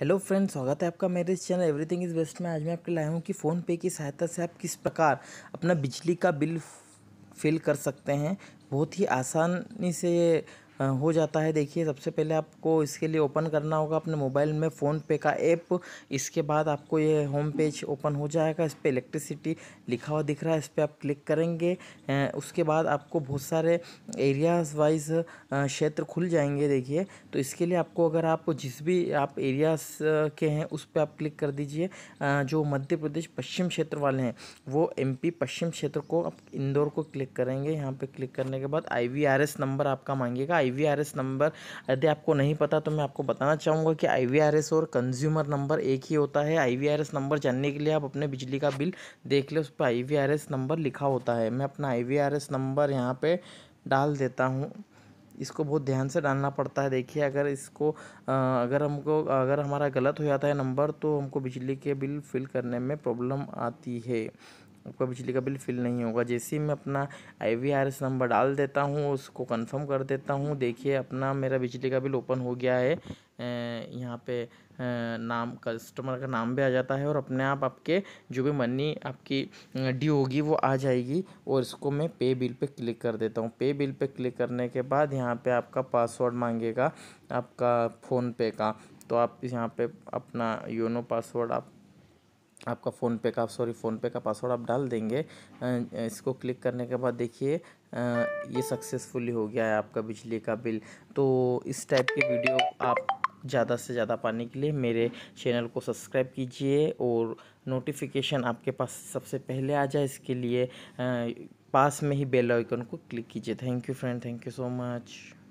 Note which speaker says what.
Speaker 1: hello friends स्वागत है आपका मेरे इस चैनल एवरीथिंग इज़ बेस्ट में आज मैं आपके लाया हूँ कि फ़ोनपे की सहायता से आप किस प्रकार अपना बिजली का बिल फिल कर सकते हैं बहुत ही आसानी से हो जाता है देखिए सबसे पहले आपको इसके लिए ओपन करना होगा अपने मोबाइल में फ़ोनपे का ऐप इसके बाद आपको ये होम पेज ओपन हो जाएगा इस पर इलेक्ट्रिसिटी लिखा हुआ दिख रहा है इस पर आप क्लिक करेंगे उसके बाद आपको बहुत सारे एरियाज वाइज क्षेत्र खुल जाएंगे देखिए तो इसके लिए आपको अगर आप जिस भी आप एरियाज के हैं उस पर आप क्लिक कर दीजिए जो मध्य प्रदेश पश्चिम क्षेत्र वाले हैं वो एम पश्चिम क्षेत्र को आप इंदौर को क्लिक करेंगे यहाँ पर क्लिक करने के बाद आई नंबर आपका मांगेगा आई नंबर यदि आपको नहीं पता तो मैं आपको बताना चाहूँगा कि आई और कंज्यूमर नंबर एक ही होता है आई नंबर जानने के लिए आप अपने बिजली का बिल देख ले उस पर आई नंबर लिखा होता है मैं अपना आई नंबर यहाँ पर डाल देता हूँ इसको बहुत ध्यान से डालना पड़ता है देखिए अगर इसको अगर हमको अगर हमारा गलत हो जाता है नंबर तो हमको बिजली के बिल फिल करने में प्रॉब्लम आती है आपका बिजली का बिल फिल नहीं होगा जैसे ही मैं अपना आई नंबर डाल देता हूँ उसको कंफर्म कर देता हूँ देखिए अपना मेरा बिजली का बिल ओपन हो गया है यहाँ पे नाम कस्टमर का नाम भी आ जाता है और अपने आप आपके जो भी मनी आपकी ड्यू होगी वो आ जाएगी और इसको मैं पे बिल पे क्लिक कर देता हूँ पे बिल पे क्लिक करने के बाद यहाँ पे आपका पासवर्ड मांगेगा आपका फ़ोनपे का तो आप यहाँ पे अपना योनो पासवर्ड आप आपका फ़ोन पे का सॉरी फ़ोन पे का पासवर्ड आप डाल देंगे इसको क्लिक करने के बाद देखिए ये सक्सेसफुली हो गया है आपका बिजली का बिल तो इस टाइप की वीडियो आप ज़्यादा से ज़्यादा पाने के लिए मेरे चैनल को सब्सक्राइब कीजिए और नोटिफिकेशन आपके पास सबसे पहले आ जाए इसके लिए पास में ही बेल आइकन को क्लिक कीजिए thank you friend thank you so much